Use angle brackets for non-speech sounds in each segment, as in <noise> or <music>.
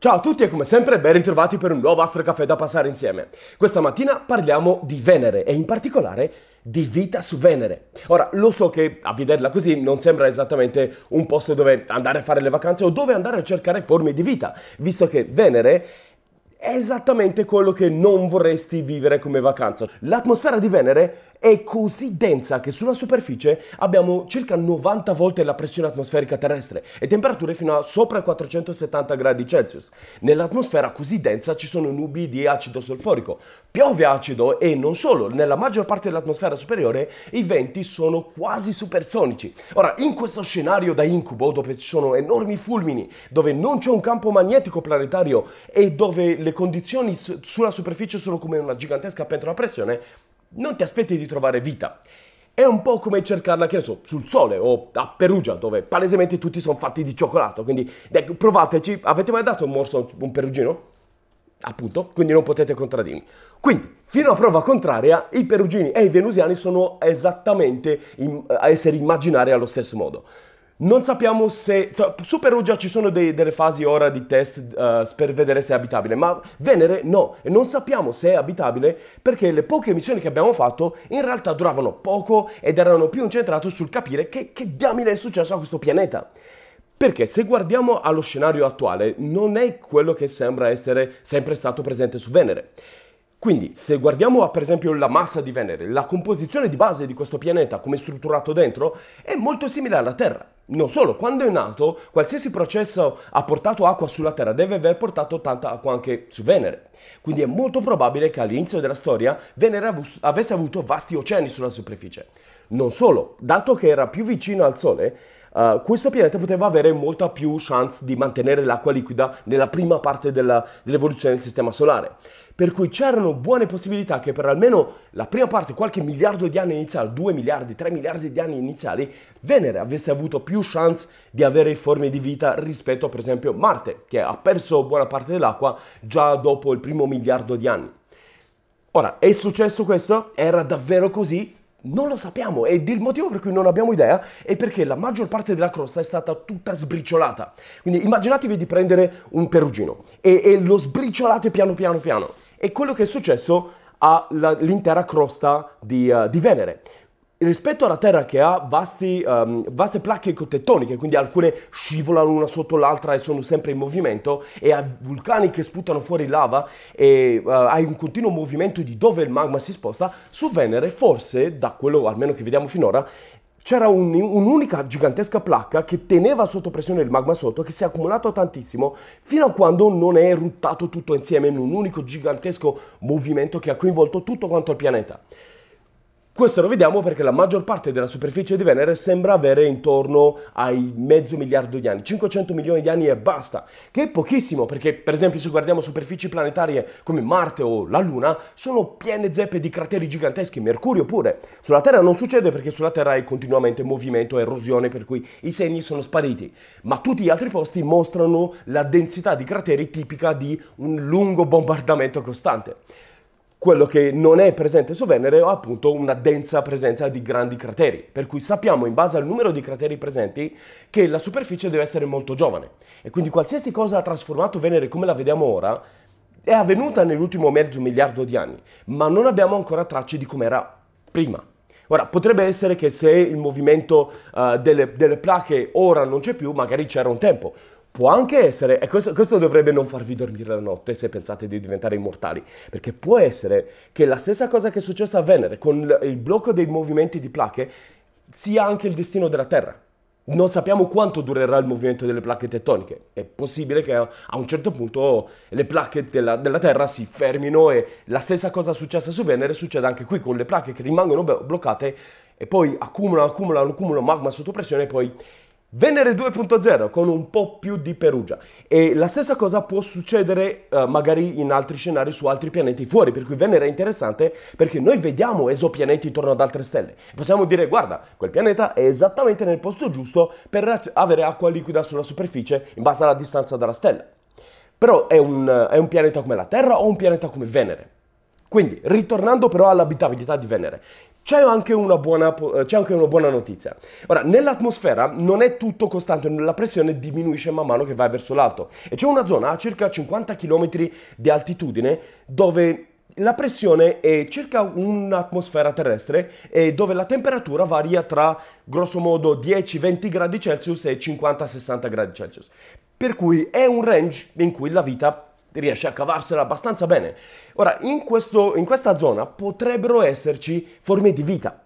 Ciao a tutti e come sempre ben ritrovati per un nuovo Astro Caffè da passare insieme. Questa mattina parliamo di Venere e in particolare di vita su Venere. Ora, lo so che a vederla così non sembra esattamente un posto dove andare a fare le vacanze o dove andare a cercare forme di vita, visto che Venere è esattamente quello che non vorresti vivere come vacanza. L'atmosfera di Venere è così densa che sulla superficie abbiamo circa 90 volte la pressione atmosferica terrestre e temperature fino a sopra 470 gradi Celsius. Nell'atmosfera così densa ci sono nubi di acido solforico, piove acido e non solo, nella maggior parte dell'atmosfera superiore i venti sono quasi supersonici. Ora, in questo scenario da incubo dove ci sono enormi fulmini, dove non c'è un campo magnetico planetario e dove le condizioni sulla superficie sono come una gigantesca pentola a pressione, non ti aspetti di trovare vita. È un po' come cercarla, che ne so, sul sole o a Perugia, dove palesemente tutti sono fatti di cioccolato. Quindi ecco, provateci. Avete mai dato un morso a un perugino? Appunto, quindi non potete contraddirmi. Quindi, fino a prova contraria, i perugini e i venusiani sono esattamente in, a essere immaginari allo stesso modo. Non sappiamo se... Su Perugia ci sono dei, delle fasi ora di test uh, per vedere se è abitabile, ma Venere no, e non sappiamo se è abitabile perché le poche missioni che abbiamo fatto in realtà duravano poco ed erano più incentrate sul capire che, che diamine è successo a questo pianeta. Perché se guardiamo allo scenario attuale, non è quello che sembra essere sempre stato presente su Venere. Quindi, se guardiamo a, per esempio la massa di Venere, la composizione di base di questo pianeta, come è strutturato dentro, è molto simile alla Terra. Non solo, quando è nato, qualsiasi processo ha portato acqua sulla Terra deve aver portato tanta acqua anche su Venere. Quindi è molto probabile che all'inizio della storia Venere av- avesse avuto vasti oceani sulla superficie. Non solo, dato che era più vicino al Sole, eh, questo pianeta poteva avere molta più chance di mantenere l'acqua liquida nella prima parte della, dell'evoluzione del Sistema Solare. Per cui c'erano buone possibilità che per almeno la prima parte, qualche miliardo di anni iniziali, 2 miliardi, 3 miliardi di anni iniziali, Venere avesse avuto più chance di avere forme di vita rispetto a per esempio Marte, che ha perso buona parte dell'acqua già dopo il primo miliardo di anni. Ora, è successo questo? Era davvero così? Non lo sappiamo e il motivo per cui non abbiamo idea è perché la maggior parte della crosta è stata tutta sbriciolata. Quindi immaginatevi di prendere un perugino e, e lo sbriciolate piano piano piano. E quello che è successo all'intera crosta di, uh, di Venere rispetto alla Terra che ha vasti, um, vaste placche ecotettoniche, quindi alcune scivolano una sotto l'altra e sono sempre in movimento, e ha vulcani che sputano fuori lava, e uh, hai un continuo movimento di dove il magma si sposta, su Venere forse, da quello almeno che vediamo finora, c'era un, un'unica gigantesca placca che teneva sotto pressione il magma sotto, che si è accumulato tantissimo, fino a quando non è eruttato tutto insieme in un unico gigantesco movimento che ha coinvolto tutto quanto il pianeta. Questo lo vediamo perché la maggior parte della superficie di Venere sembra avere intorno ai mezzo miliardo di anni, 500 milioni di anni e basta, che è pochissimo perché per esempio se guardiamo superfici planetarie come Marte o la Luna sono piene zeppe di crateri giganteschi, Mercurio pure. Sulla Terra non succede perché sulla Terra è continuamente movimento, erosione, per cui i segni sono spariti, ma tutti gli altri posti mostrano la densità di crateri tipica di un lungo bombardamento costante. Quello che non è presente su Venere è appunto una densa presenza di grandi crateri, per cui sappiamo in base al numero di crateri presenti che la superficie deve essere molto giovane e quindi qualsiasi cosa ha trasformato Venere come la vediamo ora è avvenuta nell'ultimo mezzo miliardo di anni, ma non abbiamo ancora tracce di com'era prima. Ora, potrebbe essere che se il movimento uh, delle, delle plache ora non c'è più, magari c'era un tempo. Può anche essere, e questo, questo, dovrebbe non farvi dormire la notte se pensate di diventare immortali, perché può essere che la stessa cosa che è successa a Venere con il blocco dei movimenti di placche sia anche il destino della Terra. Non sappiamo quanto durerà il movimento delle placche tettoniche. È possibile che a un certo punto le placche della, della Terra si fermino e la stessa cosa successa su Venere succeda anche qui con le placche che rimangono bloccate e poi accumulano, accumulano, accumulano magma sotto pressione e poi Venere 2.0 con un po' più di Perugia e la stessa cosa può succedere eh, magari in altri scenari su altri pianeti fuori, per cui Venere è interessante perché noi vediamo esopianeti intorno ad altre stelle. Possiamo dire guarda, quel pianeta è esattamente nel posto giusto per avere acqua liquida sulla superficie in base alla distanza dalla stella. Però è un, è un pianeta come la Terra o un pianeta come Venere? Quindi, ritornando però all'abitabilità di Venere, c'è anche, buona, eh, c'è anche, una buona, notizia. Ora, nell'atmosfera non è tutto costante, la pressione diminuisce man mano che vai verso l'alto. E c'è una zona a circa 50 km di altitudine dove la pressione è circa un'atmosfera terrestre e dove la temperatura varia tra grossomodo 10-20 gradi Celsius e 50-60 gradi Celsius. Per cui è un range in cui la vita riesce a cavarsela abbastanza bene. Ora, in, questo, in questa zona potrebbero esserci forme di vita.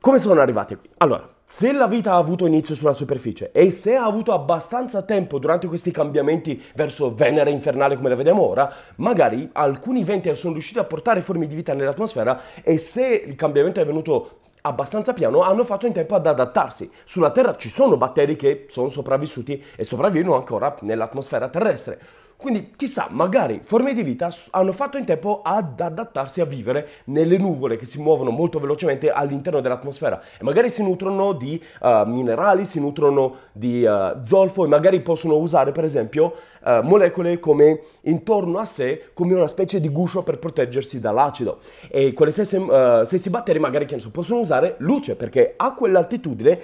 Come sono arrivate qui? Allora, se la vita ha avuto inizio sulla superficie e se ha avuto abbastanza tempo durante questi cambiamenti verso Venere infernale come la vediamo ora, magari alcuni venti sono riusciti a portare forme di vita nell'atmosfera e se il cambiamento è venuto abbastanza piano, hanno fatto in tempo ad adattarsi. Sulla Terra ci sono batteri che sono sopravvissuti e sopravvivono ancora nell'atmosfera terrestre. Quindi chissà, magari forme di vita hanno fatto in tempo ad adattarsi a vivere nelle nuvole che si muovono molto velocemente all'interno dell'atmosfera e magari si nutrono di uh, minerali, si nutrono di uh, zolfo e magari possono usare per esempio uh, molecole come intorno a sé come una specie di guscio per proteggersi dall'acido e quelle stesse, stessi batteri magari che so, possono usare luce perché a quell'altitudine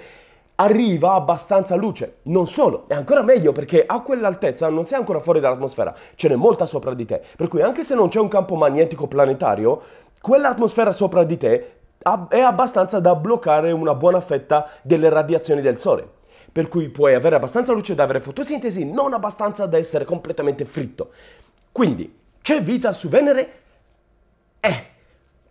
arriva abbastanza luce. Non solo, è ancora meglio perché a quell'altezza non sei ancora fuori dall'atmosfera, ce n'è molta sopra di te. Per cui anche se non c'è un campo magnetico planetario, quell'atmosfera sopra di te è abbastanza da bloccare una buona fetta delle radiazioni del Sole. Per cui puoi avere abbastanza luce da avere fotosintesi, non abbastanza da essere completamente fritto. Quindi, c'è vita su Venere? Eh,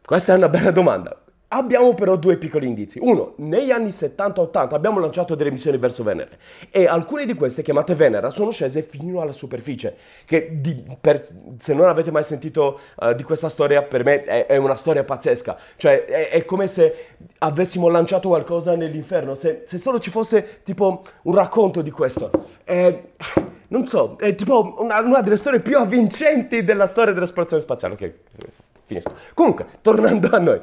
questa è una bella domanda. Abbiamo però due piccoli indizi. Uno, negli anni 70-80 abbiamo lanciato delle missioni verso Venere e alcune di queste chiamate Venera sono scese fino alla superficie, che di, per, se non avete mai sentito uh, di questa storia per me è, è una storia pazzesca, cioè è, è, come se avessimo lanciato qualcosa nell'inferno, se, se, solo ci fosse tipo un racconto di questo. Eh, non so, è tipo una, una delle storie più avvincenti della storia dell'esplorazione spaziale. Ok finisco. Comunque, tornando a noi,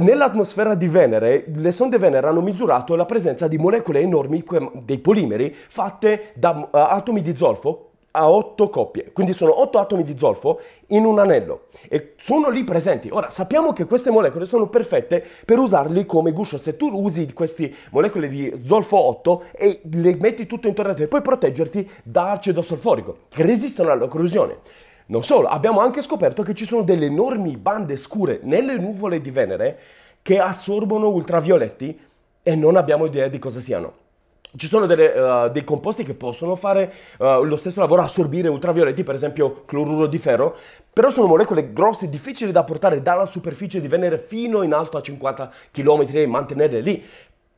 nell'atmosfera di Venere, le sonde Venere hanno misurato la presenza di molecole enormi, dei polimeri, fatte da eh, atomi di zolfo a otto coppie, quindi sono otto atomi di zolfo in un anello e sono lì presenti. Ora sappiamo che queste molecole sono perfette per usarli come guscio. Se tu usi queste molecole di zolfo 8 e le metti tutto intorno a te, puoi proteggerti da acido solforico che resistono alla corrosione. Non solo, abbiamo anche scoperto che ci sono delle enormi bande scure nelle nuvole di Venere che assorbono ultravioletti e non abbiamo idea di cosa siano. Ci sono delle, uh, dei composti che possono fare uh, lo stesso lavoro, assorbire ultravioletti, per esempio cloruro di ferro, però sono molecole grosse, difficili da portare dalla superficie di Venere fino in alto a 50 km e mantenerle lì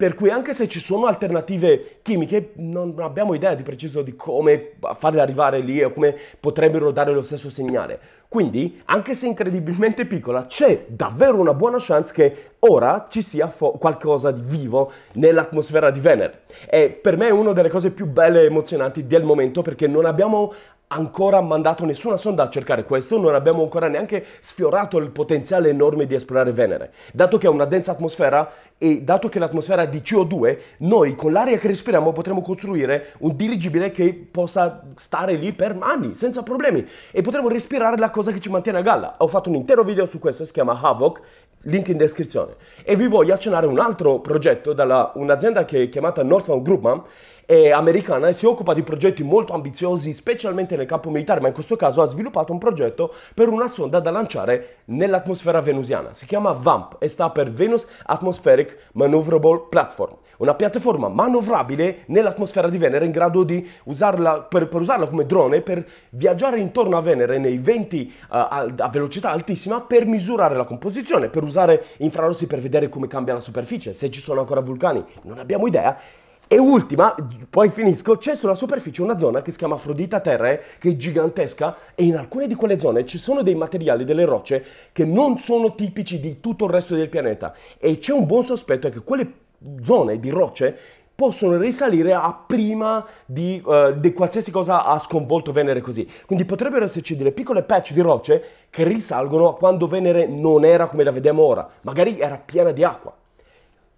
per cui anche se ci sono alternative chimiche non abbiamo idea di preciso di come farle arrivare lì o come potrebbero dare lo stesso segnale. Quindi, anche se incredibilmente piccola, c'è davvero una buona chance che ora ci sia fo- qualcosa di vivo nell'atmosfera di Venere. E per me è una delle cose più belle e emozionanti del momento perché non abbiamo ancora mandato nessuna sonda a cercare questo, non abbiamo ancora neanche sfiorato il potenziale enorme di esplorare Venere. Dato che ha una densa atmosfera e dato che l'atmosfera è di CO2, noi con l'aria che respiriamo potremo costruire un dirigibile che possa stare lì per anni, senza problemi, e potremo respirare la cosa che ci mantiene a galla. Ho fatto un intero video su questo, si chiama Havoc, link in descrizione. E vi voglio accennare un altro progetto da un'azienda che è chiamata Northbound Groupman, americana e si occupa di progetti molto ambiziosi, specialmente nel campo militare, ma in questo caso ha sviluppato un progetto per una sonda da lanciare nell'atmosfera venusiana. Si chiama VAMP e sta per Venus Atmospheric Maneuverable Platform, una piattaforma manovrabile nell'atmosfera di Venere in grado di usarla per, per usarla come drone per viaggiare intorno a Venere nei venti uh, eh, a, a velocità altissima per misurare la composizione, per usare infrarossi per vedere come cambia la superficie, se ci sono ancora vulcani, non abbiamo idea, e ultima, poi finisco, c'è sulla superficie una zona che si chiama Afrodita Terrae, eh, che è gigantesca e in alcune di quelle zone ci sono dei materiali, delle rocce che non sono tipici di tutto il resto del pianeta e c'è un buon sospetto che quelle zone di rocce possono risalire a prima di, uh, di, qualsiasi cosa ha sconvolto Venere così. Quindi potrebbero esserci delle piccole patch di rocce che risalgono a quando Venere non era come la vediamo ora, magari era piena di acqua.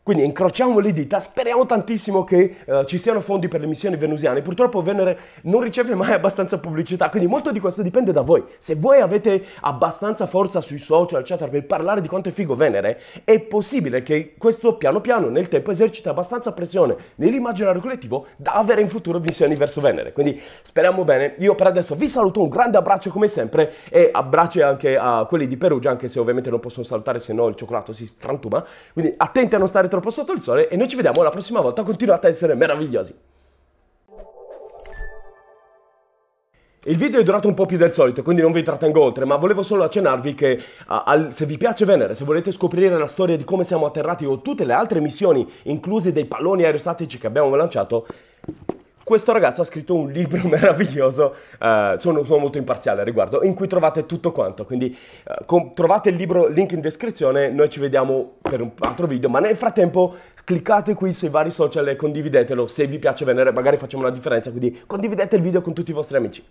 Quindi incrociamo le dita, speriamo tantissimo che uh, ci siano fondi per le missioni venusiane. Purtroppo Venere non riceve mai abbastanza pubblicità, quindi molto di questo dipende da voi. Se voi avete abbastanza forza sui social, eccetera, per parlare di quanto è figo Venere, è possibile che questo piano piano nel tempo esercita abbastanza pressione nell'immaginario collettivo da avere in futuro missioni verso Venere. Quindi speriamo bene. Io per adesso vi saluto, un grande abbraccio come sempre e abbracci anche a quelli di Perugia, anche se ovviamente non possono salutare se no il cioccolato si frantuma. Quindi attenti a non stare troppo sotto il sole e noi ci vediamo la prossima volta. Continuate a essere meravigliosi. Il video è durato un po' più del solito, quindi non vi trattengo oltre, ma volevo solo accennarvi che a, al, se vi piace Venere, se volete scoprire la storia di come siamo atterrati o tutte le altre missioni, incluse dei palloni aerostatici che abbiamo lanciato, questo ragazzo ha scritto un libro <laughs> meraviglioso, eh, sono, sono, molto imparziale al riguardo, in cui trovate tutto quanto, quindi eh, con, trovate il libro, link in descrizione, noi ci vediamo per un altro video, ma nel frattempo cliccate qui sui vari social e condividetelo se vi piace venere, magari facciamo una differenza, quindi condividete il video con tutti i vostri amici.